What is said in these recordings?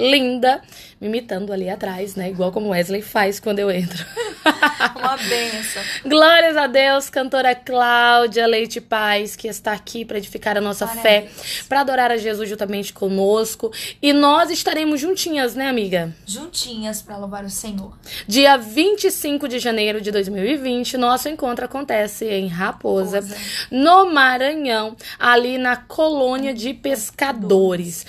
linda, me imitando ali atrás, né? Igual como Wesley faz quando eu entro. Uma benção. Glórias a Deus, cantora Cláudia Leite Paz, que está aqui para edificar a nossa Parabéns. fé, para adorar a Jesus juntamente conosco. E nós estaremos juntinhas, né, amiga? Juntinhas para louvar o Senhor. Dia 25 de janeiro de 2020, nosso encontro acontece em Raposa, Raposa. no Maranhão, ali na colônia de pescadores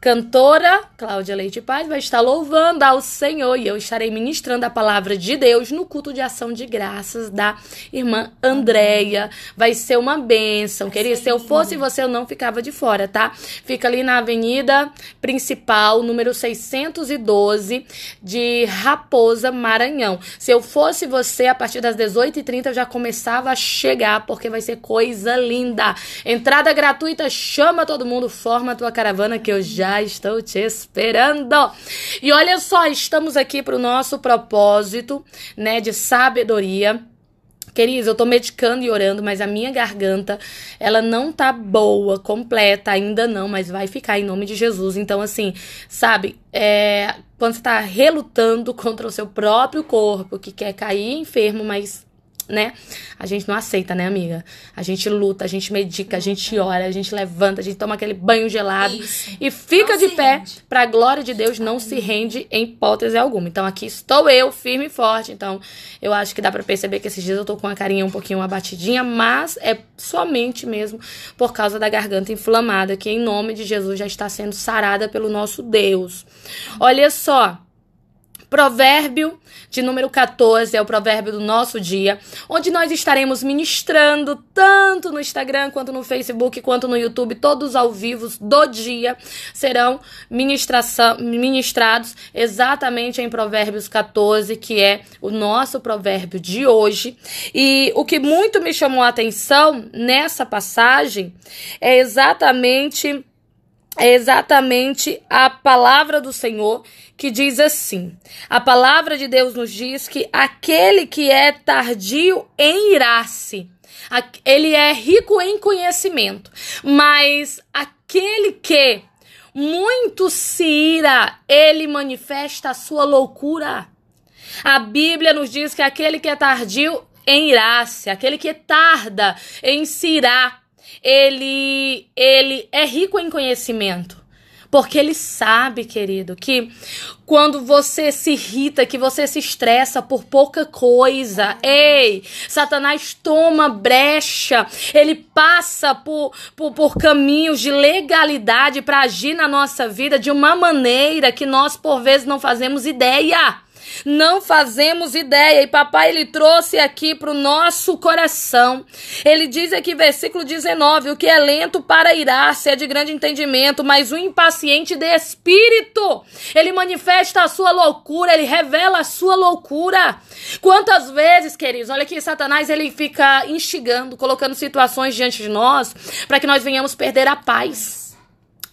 cantora Cláudia Leite Paz vai estar louvando ao Senhor e eu estarei ministrando a palavra de Deus no culto de ação de graças da irmã Andréia. Vai ser uma bênção, vai querida. Se eu fosse você, eu não ficava de fora, tá? Fica ali na Avenida Principal, número 612, de Raposa, Maranhão. Se eu fosse você, a partir das 18h30 eu já começava a chegar, porque vai ser coisa linda. Entrada gratuita, chama todo mundo, forma a tua caravana que eu já estou te esperando. E olha só, estamos aqui para o nosso propósito, né, de sabedoria. Queridos, eu tô medicando e orando, mas a minha garganta, ela não tá boa, completa ainda não, mas vai ficar em nome de Jesus. Então, assim, sabe, é, quando você tá relutando contra o seu próprio corpo, que quer cair enfermo, mas né? A gente não aceita, né, amiga? A gente luta, a gente medica, a gente ora, a gente levanta, a gente toma aquele banho gelado Isso. e fica não de pé rende. pra glória de Deus, não se rende em hipótese alguma. Então aqui estou eu, firme e forte. Então eu acho que dá para perceber que esses dias eu tô com a carinha um pouquinho abatidinha, mas é somente mesmo por causa da garganta inflamada, que em nome de Jesus já está sendo sarada pelo nosso Deus. Olha só, Provérbio de número 14 é o provérbio do nosso dia, onde nós estaremos ministrando tanto no Instagram, quanto no Facebook, quanto no YouTube, todos ao vivo do dia serão ministrados exatamente em Provérbios 14, que é o nosso provérbio de hoje. E o que muito me chamou a atenção nessa passagem é exatamente é exatamente a palavra do Senhor que diz assim: a palavra de Deus nos diz que aquele que é tardio em irar-se, ele é rico em conhecimento, mas aquele que muito se ira, ele manifesta a sua loucura. A Bíblia nos diz que aquele que é tardio em irar-se, aquele que tarda em se irar, ele, ele é rico em conhecimento. Porque ele sabe, querido, que quando você se irrita, que você se estressa por pouca coisa, ei, Satanás toma brecha, ele passa por, por, por caminhos de legalidade para agir na nossa vida de uma maneira que nós, por vezes, não fazemos ideia. Não fazemos ideia. E papai ele trouxe aqui para o nosso coração. Ele diz aqui, versículo 19: O que é lento para irar-se é de grande entendimento, mas o impaciente de espírito, ele manifesta a sua loucura, ele revela a sua loucura. Quantas vezes, queridos, olha que Satanás ele fica instigando, colocando situações diante de nós para que nós venhamos perder a paz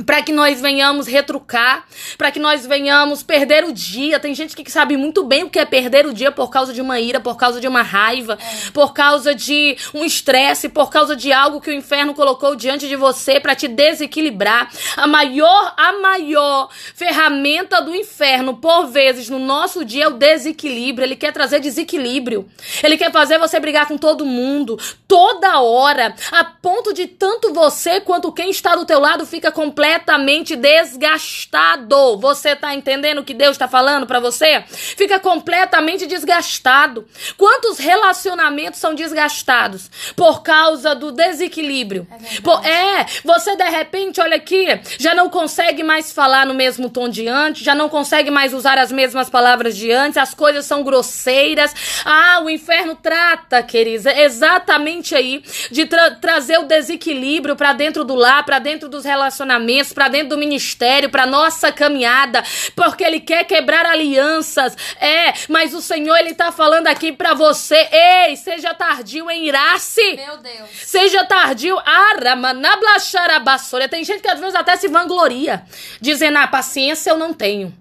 para que nós venhamos retrucar, para que nós venhamos perder o dia. Tem gente que sabe muito bem o que é perder o dia por causa de uma ira, por causa de uma raiva, é. por causa de um estresse, por causa de algo que o inferno colocou diante de você para te desequilibrar. A maior a maior ferramenta do inferno por vezes no nosso dia é o desequilíbrio. Ele quer trazer desequilíbrio. Ele quer fazer você brigar com todo mundo toda hora, a ponto de tanto você quanto quem está do teu lado fica completo completamente desgastado. Você tá entendendo o que Deus está falando para você? Fica completamente desgastado. Quantos relacionamentos são desgastados por causa do desequilíbrio? É, por, é você de repente, olha aqui, já não consegue mais falar no mesmo tom de antes, já não consegue mais usar as mesmas palavras de antes, as coisas são grosseiras. Ah, o inferno trata, querida, exatamente aí de tra trazer o desequilíbrio para dentro do lar, para dentro dos relacionamentos mais para dentro do ministério, para nossa caminhada, porque ele quer quebrar alianças. É, mas o Senhor ele tá falando aqui para você, ei, seja tardio em irar-se. Meu Deus. Seja tardio aramanablaxarabassora. Tem gente que às vezes até se vangloria, dizendo: "Ah, paciência eu não tenho".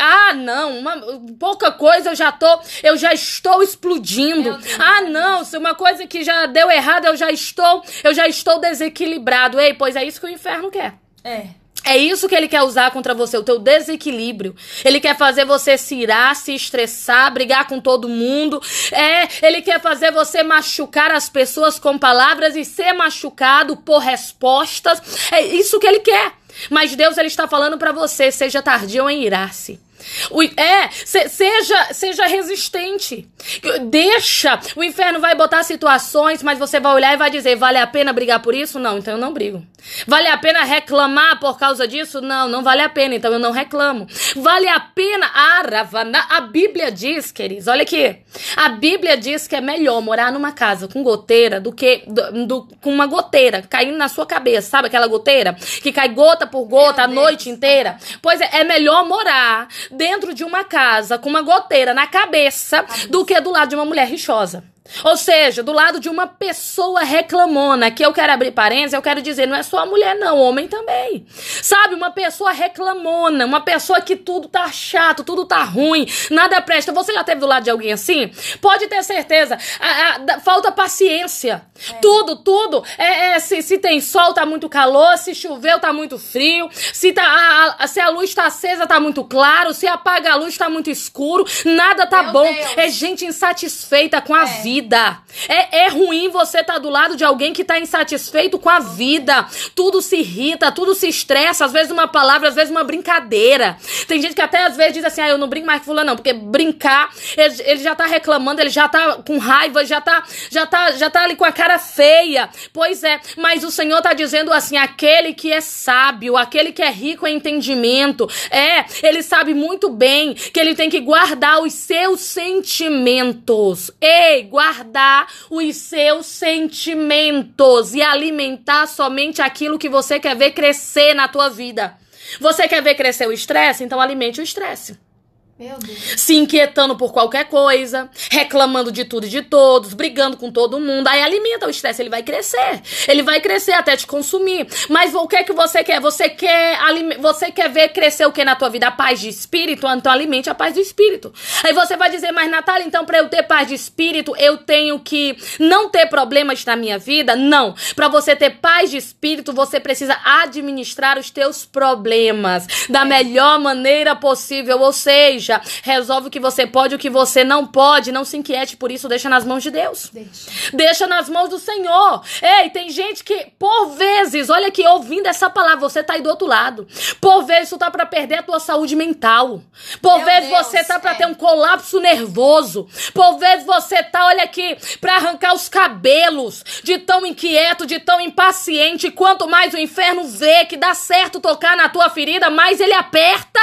Ah, não, uma, pouca coisa eu já tô, eu já estou explodindo. Ah, não, se uma coisa que já deu errado, eu já estou, eu já estou desequilibrado. Ei, pois é isso que o inferno quer. É. É isso que ele quer usar contra você, o teu desequilíbrio. Ele quer fazer você se irar, se estressar, brigar com todo mundo. É, ele quer fazer você machucar as pessoas com palavras e ser machucado por respostas. É isso que ele quer. Mas Deus ele está falando para você, seja tardio em irar-se. É, se, seja, seja resistente. Deixa. O inferno vai botar situações, mas você vai olhar e vai dizer: vale a pena brigar por isso? Não, então eu não brigo. Vale a pena reclamar por causa disso? Não, não vale a pena, então eu não reclamo. Vale a pena aravana? Ah, a Bíblia diz, queridos, olha aqui. A Bíblia diz que é melhor morar numa casa com goteira do que do, do, com uma goteira caindo na sua cabeça, sabe aquela goteira que cai gota por gota Meu a Deus. noite inteira? Pois é, é melhor morar dentro de uma casa com uma goteira na cabeça do que do lado de uma mulher rixosa. Ou seja, do lado de uma pessoa reclamona, que eu quero abrir parênteses, eu quero dizer, não é só a mulher, não, homem também. Sabe, uma pessoa reclamona, uma pessoa que tudo tá chato, tudo tá ruim, nada presta. Você já teve do lado de alguém assim? Pode ter certeza. A, a, falta paciência. É. Tudo, tudo. É, é, se, se tem sol, tá muito calor. Se choveu, tá muito frio. Se, tá, a, se a luz tá acesa, tá muito claro. Se apaga a luz, tá muito escuro. Nada tá Meu bom. Deus. É gente insatisfeita com a é. vida vida. É, é ruim você estar tá do lado de alguém que está insatisfeito com a vida. Tudo se irrita, tudo se estressa, às vezes uma palavra, às vezes uma brincadeira. Tem gente que até às vezes diz assim: ah, eu não brinco mais com fulano, não, porque brincar, ele, ele, já tá reclamando, ele já tá com raiva, já tá, já tá, já tá ali com a cara feia. Pois é, mas o Senhor tá dizendo assim: aquele que é sábio, aquele que é rico em entendimento, é, ele sabe muito bem que ele tem que guardar os seus sentimentos. Ei, guardar os seus sentimentos e alimentar somente aquilo que você quer ver crescer na tua vida. Você quer ver crescer o estresse? Então alimente o estresse. Se inquietando por qualquer coisa, reclamando de tudo e de todos, brigando com todo mundo. Aí alimenta o estresse, ele vai crescer. Ele vai crescer até te consumir. Mas o que é que você quer? Você quer você quer ver crescer o que na tua vida? A paz de espírito? Então alimente a paz do espírito. Aí você vai dizer, mas Natália, então para eu ter paz de espírito, eu tenho que não ter problemas na minha vida? Não. Para você ter paz de espírito, você precisa administrar os teus problemas da é. melhor maneira possível. Ou seja, resolve o que você pode, o que você não pode, não se inquiete por isso, deixa nas mãos de Deus. Deixa, deixa nas mãos do Senhor. Ei, tem gente que, por vezes, olha que ouvindo essa palavra, você tá aí do outro lado. Por vezes, tu tá para perder a tua saúde mental. Por Meu vezes, Deus, você tá para é. ter um colapso nervoso. Por vezes, você tá, olha aqui, para arrancar os cabelos de tão inquieto, de tão impaciente. Quanto mais o inferno vê que dá certo tocar na tua ferida, mais ele aperta,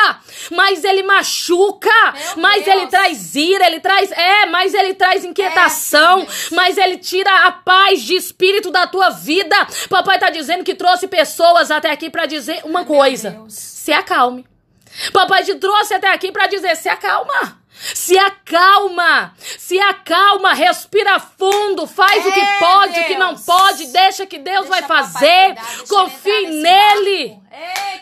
mais ele machuca meu mas Deus. ele traz ira, ele traz. É, mas ele traz inquietação, é, mas ele tira a paz de espírito da tua vida. Papai tá dizendo que trouxe pessoas até aqui para dizer uma Meu coisa: Deus. se acalme. Papai te trouxe até aqui para dizer: se acalma. Se acalma, se acalma, respira fundo, faz é, o que é, pode, Deus. o que não pode, deixa que Deus deixa vai fazer, cuidar, confie nele.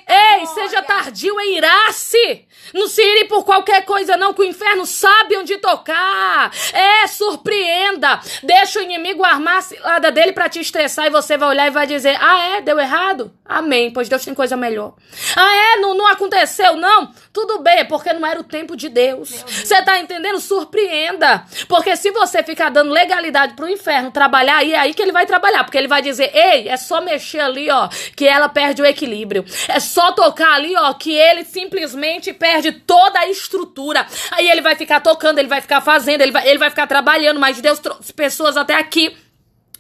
Ei, Ei, seja tardio em irar-se. Não se ire por qualquer coisa, não, que o inferno sabe onde tocar. É, surpreenda. Deixa o inimigo armar a cilada dele para te estressar e você vai olhar e vai dizer: Ah, é? Deu errado? Amém, pois Deus tem coisa melhor. Ah, é? Não, não aconteceu, não? Tudo bem, é porque não era o tempo de Deus. Você tá entendendo? Surpreenda. Porque se você ficar dando legalidade pro inferno trabalhar, aí é aí que ele vai trabalhar. Porque ele vai dizer: Ei, é só mexer ali, ó, que ela perde o equilíbrio. É só tocar ali, ó, que ele simplesmente perde perde toda a estrutura. Aí ele vai ficar tocando, ele vai ficar fazendo, ele vai, ele vai ficar trabalhando, mas Deus trouxe pessoas até aqui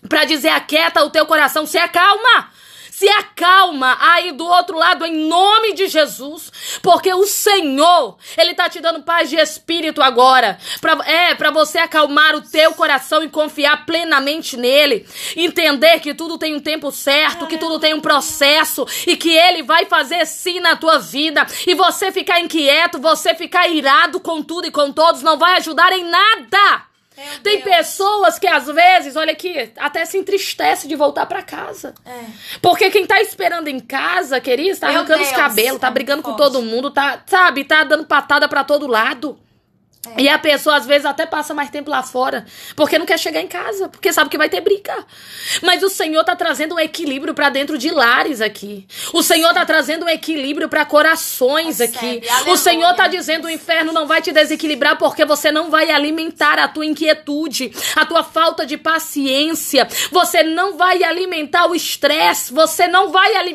para dizer aquieta o teu coração, se acalma. Se acalma aí do outro lado em nome de Jesus, porque o Senhor, ele tá te dando paz de espírito agora. Pra, é, para você acalmar o teu coração e confiar plenamente nele, entender que tudo tem um tempo certo, que tudo tem um processo e que ele vai fazer sim na tua vida. E você ficar inquieto, você ficar irado com tudo e com todos não vai ajudar em nada. Meu Tem Deus. pessoas que às vezes, olha aqui, até se entristece de voltar para casa. É. Porque quem tá esperando em casa, querida, tá Meu arrancando Deus. os cabelos, tá é brigando com todo mundo, tá, sabe, tá dando patada para todo lado. É. E a pessoa às vezes até passa mais tempo lá fora, porque não quer chegar em casa, porque sabe que vai ter briga. Mas o Senhor tá trazendo um equilíbrio para dentro de lares aqui. O Senhor tá trazendo um equilíbrio para corações aqui. O Senhor tá dizendo o inferno não vai te desequilibrar porque você não vai alimentar a tua inquietude, a tua falta de paciência. Você não vai alimentar o estresse, você não vai alimentar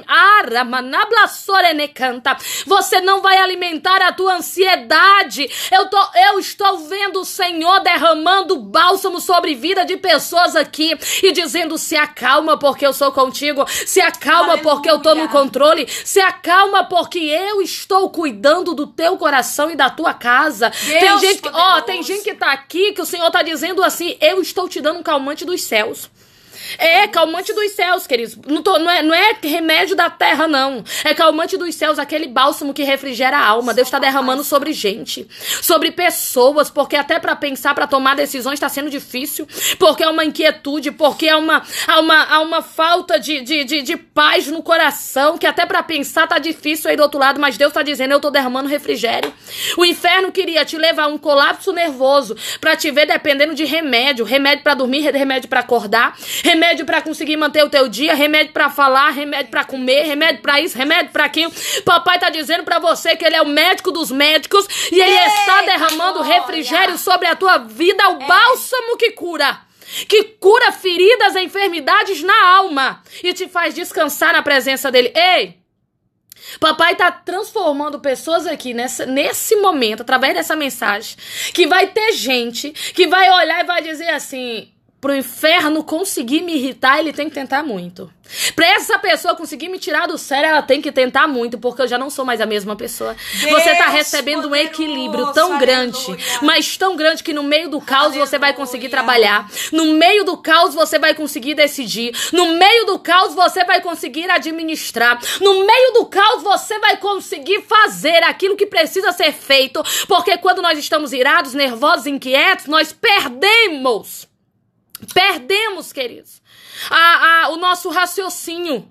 Você não vai alimentar a tua ansiedade. Eu tô eu estou vendo o Senhor derramando bálsamo sobre vida de pessoas aqui e dizendo: se acalma porque eu sou contigo, se acalma Aleluia. porque eu estou no controle, se acalma porque eu estou cuidando do teu coração e da tua casa. Deus tem gente, que, ó, tem gente que tá aqui que o Senhor tá dizendo assim: eu estou te dando um calmante dos céus. É calmante dos céus, queridos. Não, tô, não, é, não é remédio da terra, não. É calmante dos céus, aquele bálsamo que refrigera a alma. Deus está derramando sobre gente, sobre pessoas, porque até para pensar, para tomar decisões está sendo difícil, porque é uma inquietude, porque é uma, há uma, há uma falta de, de, de, de paz no coração, que até para pensar tá difícil aí do outro lado, mas Deus está dizendo, eu estou derramando refrigério. O inferno queria te levar a um colapso nervoso para te ver dependendo de remédio, remédio para dormir, remédio para acordar, remédio para conseguir manter o teu dia, remédio para falar, remédio para comer, remédio para isso, remédio para aquilo. Papai tá dizendo para você que ele é o médico dos médicos e ele está derramando glória. refrigério sobre a tua vida, o é. bálsamo que cura que cura feridas e enfermidades na alma e te faz descansar na presença dele. Ei! Papai está transformando pessoas aqui nessa, nesse momento, através dessa mensagem, que vai ter gente que vai olhar e vai dizer assim: pro inferno conseguir me irritar, ele tem que tentar muito. Pra essa pessoa conseguir me tirar do sério, ela tem que tentar muito, porque eu já não sou mais a mesma pessoa. Deus você tá recebendo um equilíbrio tão grande, mas tão grande que no meio do caos aleluia. você vai conseguir trabalhar. No meio do caos você vai conseguir decidir. No meio do caos você vai conseguir administrar. No meio do caos você vai conseguir fazer aquilo que precisa ser feito, porque quando nós estamos irados, nervosos, inquietos, nós perdemos Perdemos, queridos, a, a, o nosso raciocínio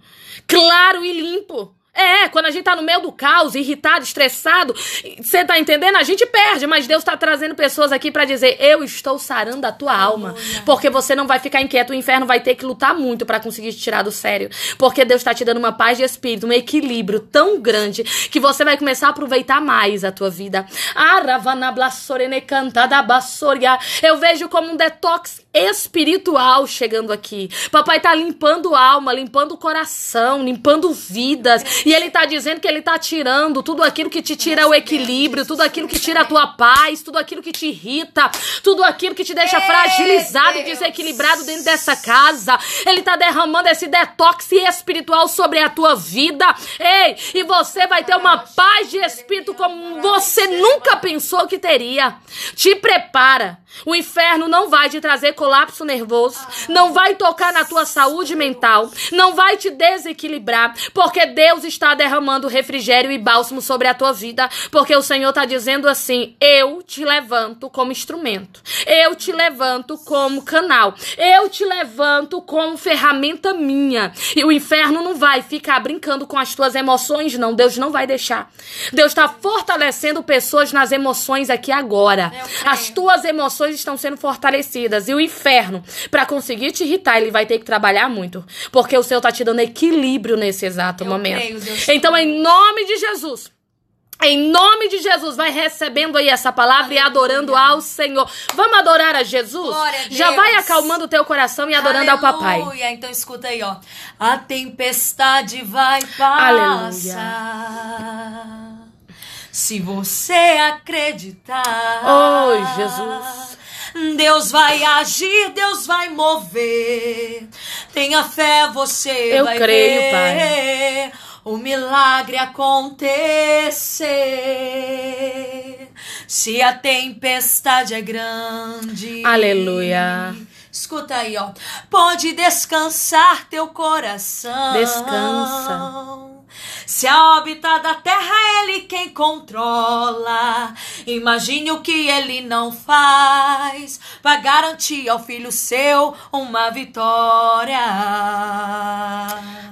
claro e limpo. É, quando a gente tá no meio do caos, irritado, estressado, você tá entendendo? A gente perde, mas Deus tá trazendo pessoas aqui para dizer: "Eu estou sarando a tua alma", porque você não vai ficar inquieto, o inferno vai ter que lutar muito para conseguir te tirar do sério, porque Deus tá te dando uma paz de espírito, um equilíbrio tão grande que você vai começar a aproveitar mais a tua vida. Aravana blasorene cantada basoria. Eu vejo como um detox espiritual chegando aqui. Papai tá limpando alma, limpando coração, limpando vidas. E ele tá dizendo que ele tá tirando tudo aquilo que te tira o equilíbrio, tudo aquilo que tira a tua paz, tudo aquilo que te irrita, tudo aquilo que te deixa fragilizado e desequilibrado dentro dessa casa. Ele tá derramando esse detox espiritual sobre a tua vida. Ei, e você vai ter uma paz de espírito como você nunca pensou que teria. Te prepara. O inferno não vai te trazer colapso nervoso, não vai tocar na tua saúde mental, não vai te desequilibrar, porque Deus está derramando refrigério e bálsamo sobre a tua vida, porque o Senhor está dizendo assim: eu te levanto como instrumento, eu te levanto como canal, eu te levanto como ferramenta minha. E o inferno não vai ficar brincando com as tuas emoções, não. Deus não vai deixar. Deus está fortalecendo pessoas nas emoções aqui agora. É é. As tuas emoções estão sendo fortalecidas e o inferno. Para conseguir te irritar, ele vai ter que trabalhar muito. Porque o Senhor tá te dando equilíbrio nesse exato Eu momento. Creio, então, em nome de Jesus. Em nome de Jesus, vai recebendo aí essa palavra Aleluia. e adorando ao Senhor. Vamos adorar a Jesus? A Já vai acalmando o teu coração e adorando Aleluia. ao Papai. Então escuta aí, ó. A tempestade vai passar. Aleluia. Se você acreditar. Oh, Jesus. Deus vai agir, Deus vai mover. Tenha fé, você Eu vai creio, ver. Pai. O milagre acontecer. Se a tempestade é grande. Aleluia. Escuta aí, ó. Pode descansar teu coração. Descansa. Se a órbita da Terra ele quem controla. Imagine o que ele não faz para garantir ao filho seu uma vitória.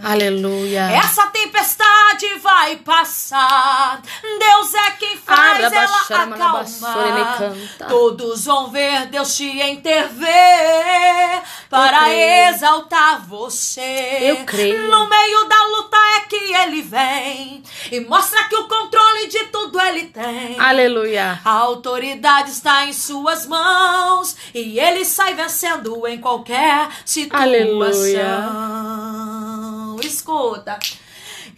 Aleluia. Essa tempestade vai passar. Deus é quem faz Abra, ela acalmar. Todos vão ver Deus te intervir para exaltar você. Eu creio. No meio da luta é que ele vem e mostra que o controle de tudo ele tem. Aleluia. A autoridade está em suas mãos e ele sai vencendo em qualquer situação. Aleluia. Escuta.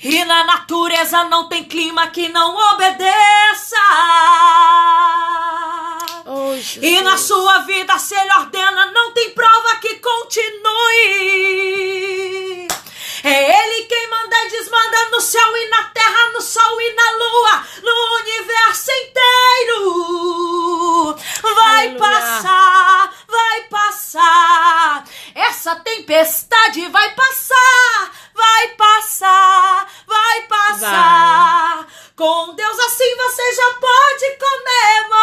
E na natureza não tem clima que não obedeça. Oh, e na sua vida, se ele ordena, não tem prova que continue. É ele quem e tá desmanda no céu e na terra, no sol e na lua, no universo inteiro. Vai Aleluia. passar, vai passar. Essa tempestade vai passar, vai passar, vai passar. Vai. Com Deus assim você já pode comemorar.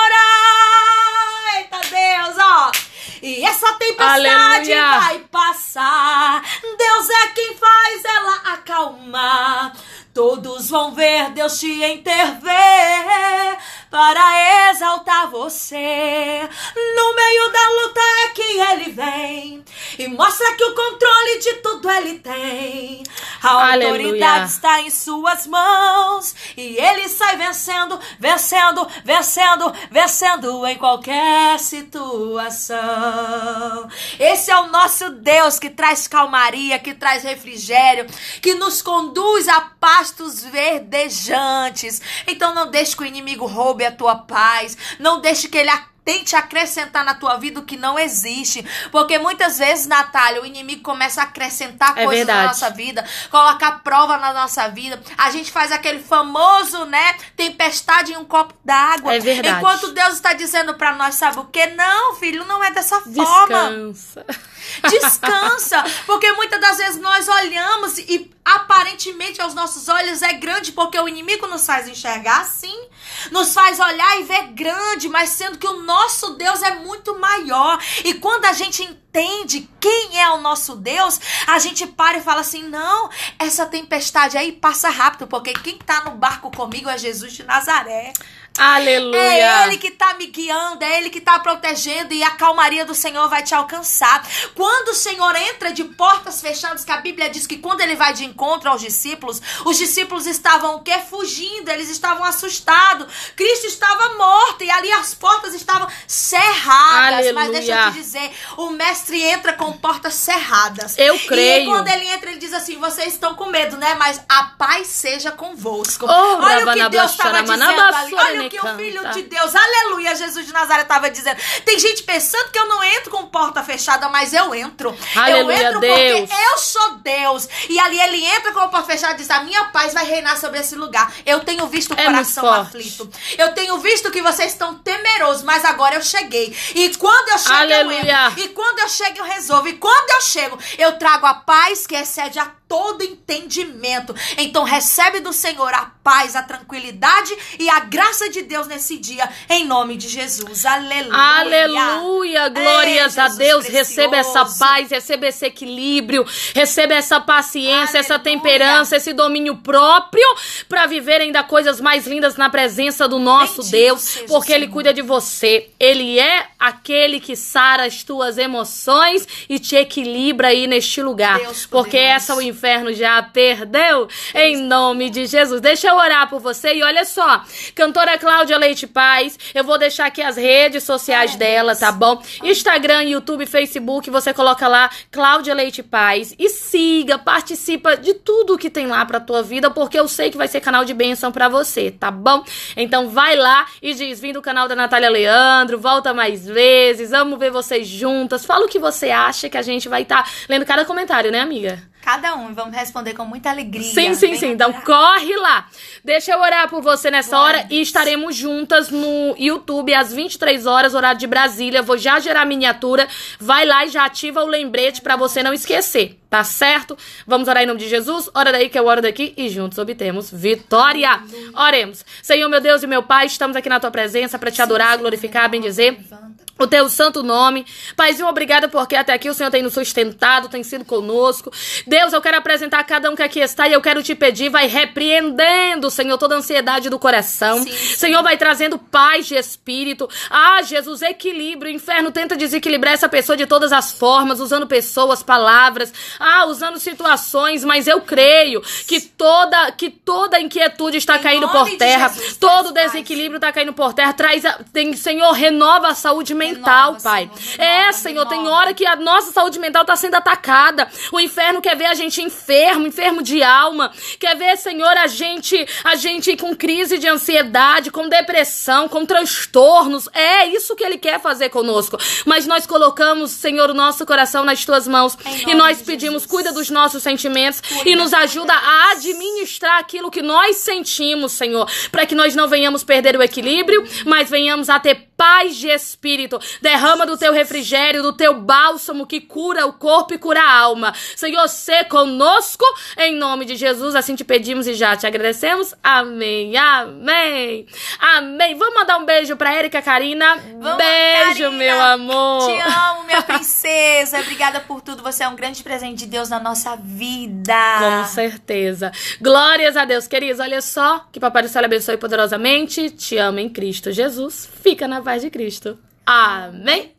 Deus te para exaltar você. No meio da luta é que ele vem e mostra que o controle de tudo ele tem. A Aleluia. autoridade está em suas mãos e ele sai vencendo, vencendo, vencendo, vencendo em qualquer situação. Esse é o nosso Deus que traz calmaria, que traz refrigério, que nos conduz a pastos verdejantes. Então não deixe que o inimigo roube a tua paz, não deixe que ele acabe tente acrescentar na tua vida o que não existe. Porque muitas vezes, Natália, o inimigo começa a acrescentar é coisas verdade. na nossa vida, colocar prova na nossa vida. A gente faz aquele famoso, né? Tempestade em um copo d'água. É verdade. Enquanto Deus está dizendo para nós, sabe o que? Não, filho, não é dessa forma. Descansa. Descansa. Porque muitas das vezes nós olhamos e aparentemente aos nossos olhos é grande, porque o inimigo nos faz enxergar assim, nos faz olhar e ver grande, mas sendo que o nosso nosso Deus é muito maior. E quando a gente entende quem é o nosso Deus, a gente para e fala assim: não, essa tempestade aí passa rápido, porque quem está no barco comigo é Jesus de Nazaré. Aleluia. É Ele que está me guiando, é Ele que está protegendo e a calmaria do Senhor vai te alcançar. Quando o Senhor entra de portas fechadas, que a Bíblia diz que quando Ele vai de encontro aos discípulos, os discípulos estavam o quê? Fugindo, eles estavam assustados. Cristo estava morto e ali as portas estavam cerradas. Aleluia. Mas deixa eu te dizer, o Mestre entra com portas cerradas. Eu creio. E quando Ele entra, Ele diz assim, vocês estão com medo, né? Mas a paz seja convosco. Oh, Olha o que Deus estava dizendo ali. Olha que canta. o Filho de Deus, aleluia, Jesus de Nazaré estava dizendo. Tem gente pensando que eu não entro com porta fechada, mas eu entro. Aleluia, eu entro Deus. porque eu sou Deus. E ali ele entra com a porta fechada e diz: A minha paz vai reinar sobre esse lugar. Eu tenho visto o é coração aflito. Eu tenho visto que vocês estão temerosos, mas agora eu cheguei. E quando eu chego, aleluia. eu entro. E quando eu chego, eu resolvo. E quando eu chego, eu trago a paz que excede a todo entendimento. Então recebe do Senhor a paz, a tranquilidade e a graça de de Deus nesse dia, em nome de Jesus. Aleluia. Aleluia. Glórias Ei, a Deus. Precioso. Receba essa paz, receba esse equilíbrio, receba essa paciência, Aleluia. essa temperança, esse domínio próprio para viver ainda coisas mais lindas na presença do nosso Bendito Deus, porque Ele cuida de você. Ele é aquele que sara as tuas emoções e te equilibra aí neste lugar. Deus porque essa o inferno já perdeu. Deus em nome de Jesus. Deixa eu orar por você e olha só, cantora Cláudia Leite Paz. Eu vou deixar aqui as redes sociais é dela, tá bom? Instagram, YouTube, Facebook, você coloca lá Cláudia Leite Paz e siga, participa de tudo que tem lá pra tua vida, porque eu sei que vai ser canal de bênção para você, tá bom? Então vai lá e diz: vim do canal da Natália Leandro, volta mais vezes, amo ver vocês juntas. Fala o que você acha que a gente vai estar tá lendo cada comentário, né, amiga? Cada um, vamos responder com muita alegria. Sim, sim, Vem sim. Então corre lá. Deixa eu orar por você nessa Glória hora e estaremos juntas no YouTube às 23 horas, horário de Brasília. Vou já gerar miniatura. Vai lá e já ativa o lembrete para você não esquecer. Tá certo? Vamos orar em nome de Jesus? Ora daí que eu oro daqui e juntos obtemos vitória. Oremos. Senhor, meu Deus e meu Pai, estamos aqui na tua presença para te adorar, glorificar, bendizer o teu santo nome. Paizinho, obrigada porque até aqui o Senhor tem nos sustentado, tem sido conosco. Deus, eu quero apresentar a cada um que aqui está e eu quero te pedir, vai repreendendo, Senhor, toda a ansiedade do coração. Sim, sim. Senhor, vai trazendo paz de espírito. Ah, Jesus, equilíbrio. O inferno tenta desequilibrar essa pessoa de todas as formas, usando pessoas, palavras ah, usando situações, mas eu creio que toda, que toda inquietude está em caindo por terra, Jesus, todo desequilíbrio está caindo por terra. Traz, a, tem, Senhor, renova a saúde mental, renova, Pai. Senhor, renova, é, Senhor, renova. tem hora que a nossa saúde mental está sendo atacada. O inferno quer ver a gente enfermo, enfermo de alma. Quer ver, Senhor, a gente, a gente com crise de ansiedade, com depressão, com transtornos. É isso que ele quer fazer conosco. Mas nós colocamos, Senhor, o nosso coração nas tuas mãos e nós pedimos sentimos, cuida dos nossos sentimentos e nos ajuda a administrar aquilo que nós sentimos, Senhor, para que nós não venhamos perder o equilíbrio, mas venhamos a ter paz de espírito. Derrama do teu refrigério, do teu bálsamo que cura o corpo e cura a alma. Senhor, se conosco, em nome de Jesus, assim te pedimos e já te agradecemos. Amém, amém, amém. Vamos mandar um beijo para Erika Karina. Vamos, beijo, Karina. meu amor. Te amo, minha princesa. Obrigada por tudo. Você é um grande presente de Deus na nossa vida. Com certeza. Glórias a Deus, queridos. Olha só, que Papai do Céu abençoe poderosamente. Te amo em Cristo Jesus. Fica na paz de Cristo. Amém.